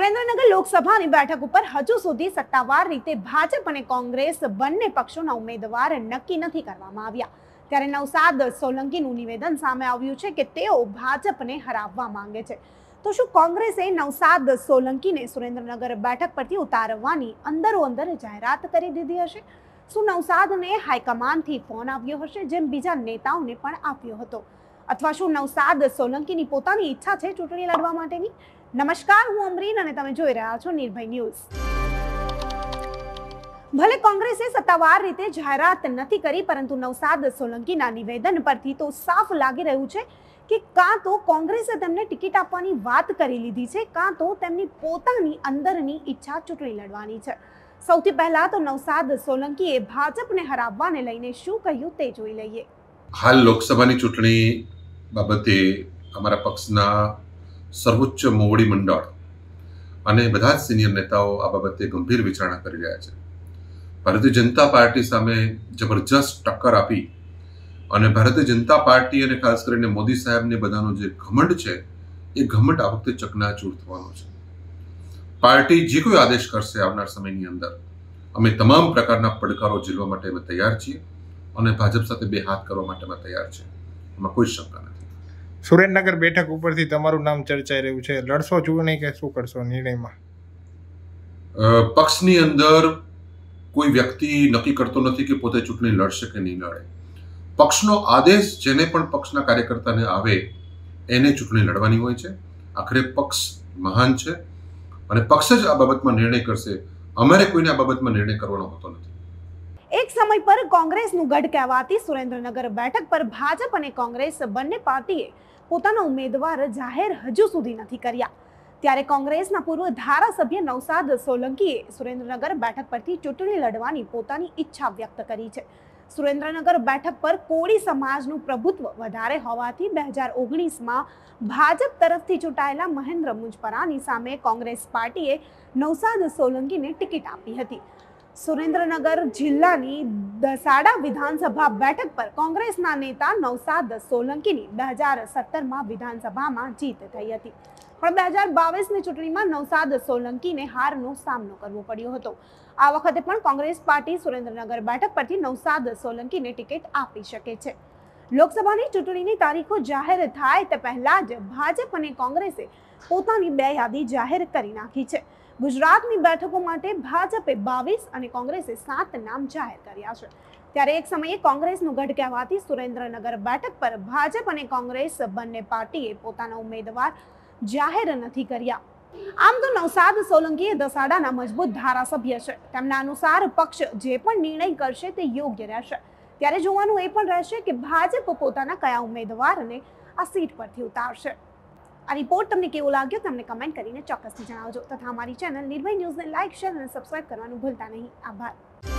સુરેન્દ્રનગર લોકસભાની બેઠક ઉપર હજુ સુધી સત્તાવાર રીતે ભાજપ અને કોંગ્રેસ બંને પક્ષોના ઉમેદવાર નક્કી નથી કરવામાં આવ્યા ત્યારે નવસાદ સોલંકીનું નિવેદન સામે આવ્યું છે કે તેઓ ભાજપને હરાવવા માંગે છે તો શું કોંગ્રેસે નવસાદ સોલંકીને સુરેન્દ્રનગર બેઠક પરથી ઉતારવાની અંદરો અંદર જાહેરાત કરી દીધી હશે શું નવસાદને હાઈકમાન્ડથી ફોન આવ્યો હશે જેમ બીજા નેતાઓને પણ આપ્યો હતો અથવા શું નવસાદ સોલંકીની પોતાની ઈચ્છા છે ચૂંટણી લડવા માટેની નમસ્કાર હું અમરીન અને તમે જોઈ રહ્યા છો નિર્ભય ન્યૂઝ ભલે કોંગ્રેસે સત્તાવાર રીતે જાહેરાત નથી કરી પરંતુ નવસાદ સોલંકીના નિવેદન પરથી તો સાફ લાગી રહ્યું છે કે કાં તો કોંગ્રેસે તેમને ટિકિટ આપવાની વાત કરી લીધી છે કાં તો તેમની પોતાની અંદરની ઈચ્છા ચૂંટણી લડવાની છે સૌથી પહેલા તો નવસાદ સોલંકીએ ભાજપને હરાવવાને લઈને શું કહ્યું તે જોઈ લઈએ હાલ લોકસભાની ચૂંટણી બાબતે અમારા પક્ષના સર્વોચ્ચ મોવડી મંડળ અને બધા જ સિનિયર નેતાઓ આ બાબતે ગંભીર વિચારણા કરી રહ્યા છે ભારતીય જનતા પાર્ટી સામે જબરજસ્ત ટક્કર આપી અને ભારતીય જનતા પાર્ટી અને ખાસ કરીને મોદી સાહેબને બધાનો જે ઘમંડ છે એ ઘમંડ આ વખતે ચકનાચૂર થવાનો છે પાર્ટી જે કોઈ આદેશ કરશે આવનાર સમયની અંદર અમે તમામ પ્રકારના પડકારો ઝીલવા માટે અમે તૈયાર છીએ અને ભાજપ સાથે બે હાથ કરવા માટે અમે તૈયાર છીએ એમાં કોઈ શંકા નથી સુરેન્દ્રનગર બેઠક ઉપરથી તમારું નામ ચર્ચાઈ રહ્યું છે લડશો ચૂંટણી કે શું કરશો નિર્ણયમાં પક્ષની અંદર કોઈ વ્યક્તિ નક્કી કરતો નથી કે પોતે ચૂંટણી લડશે કે નહીં લડે પક્ષનો આદેશ જેને પણ પક્ષના કાર્યકર્તાને આવે એને ચૂંટણી લડવાની હોય છે આખરે પક્ષ મહાન છે અને પક્ષ જ આ બાબતમાં નિર્ણય કરશે અમારે કોઈને આ બાબતમાં નિર્ણય કરવાનો હોતો નથી એક સમય પર કોંગ્રેસનું ગઢ કહેવાતી સુરેન્દ્રનગર બેઠક પર ભાજપ અને કોંગ્રેસ બંને પાર્ટીએ પોતાના ઉમેદવાર જાહેર હજુ સુધી નથી કર્યા ત્યારે કોંગ્રેસના પૂર્વ ધારાસભ્ય નવસાદ સોલંકીએ સુરેન્દ્રનગર બેઠક પરથી ચૂંટણી લડવાની પોતાની ઈચ્છા વ્યક્ત કરી છે સુરેન્દ્રનગર બેઠક પર કોળી સમાજનું પ્રભુત્વ વધારે હોવાથી બે હજાર ઓગણીસમાં ભાજપ તરફથી ચૂંટાયેલા મહેન્દ્ર મુંજપરાની સામે કોંગ્રેસ પાર્ટીએ નવસાદ સોલંકીને ટિકિટ આપી હતી સુરેન્દ્રનગર જિલ્લાની દસાડા વિધાનસભા બેઠક પર કોંગ્રેસના નેતા નવસાદ સોલંકીની બે હજાર સત્તરમાં વિધાનસભામાં જીત થઈ હતી પણ બે હજાર બાવીસની ચૂંટણીમાં નવસાદ સોલંકીને હારનો સામનો કરવો પડ્યો હતો આ વખતે પણ કોંગ્રેસ પાર્ટી સુરેન્દ્રનગર બેઠક પરથી નવસાદ સોલંકીને ટિકિટ આપી શકે છે લોકસભાની ચૂંટણીની તારીખો જાહેર થાય તે પહેલા જ ભાજપ અને કોંગ્રેસે પોતાની બે યાદી જાહેર કરી નાખી છે ગુજરાતની બેઠકો માટે ભાજપે બાવીસ અને કોંગ્રેસે સાત નામ જાહેર કર્યા છે ત્યારે એક સમયે કોંગ્રેસનું ગઢ કહેવાતી સુરેન્દ્રનગર બેઠક પર ભાજપ અને કોંગ્રેસ બંને પાર્ટીએ પોતાના ઉમેદવાર જાહેર નથી કર્યા આમ તો નવસાદ સોલંકી દસાડાના મજબૂત ધારાસભ્ય છે તેમના અનુસાર પક્ષ જે પણ નિર્ણય કરશે તે યોગ્ય રહેશે ત્યારે જોવાનું એ પણ રહેશે કે ભાજપ પોતાના કયા ઉમેદવારને આ સીટ પરથી ઉતારશે આ રિપોર્ટ તમને કેવો લાગ્યો તમને કમેન્ટ કરીને ચોક્કસથી જણાવજો તથા અમારી ચેનલ નિર્ભય ન્યૂઝને લાઇક શેર અને સબસ્ક્રાઇબ કરવાનું ભૂલતા નહીં આભાર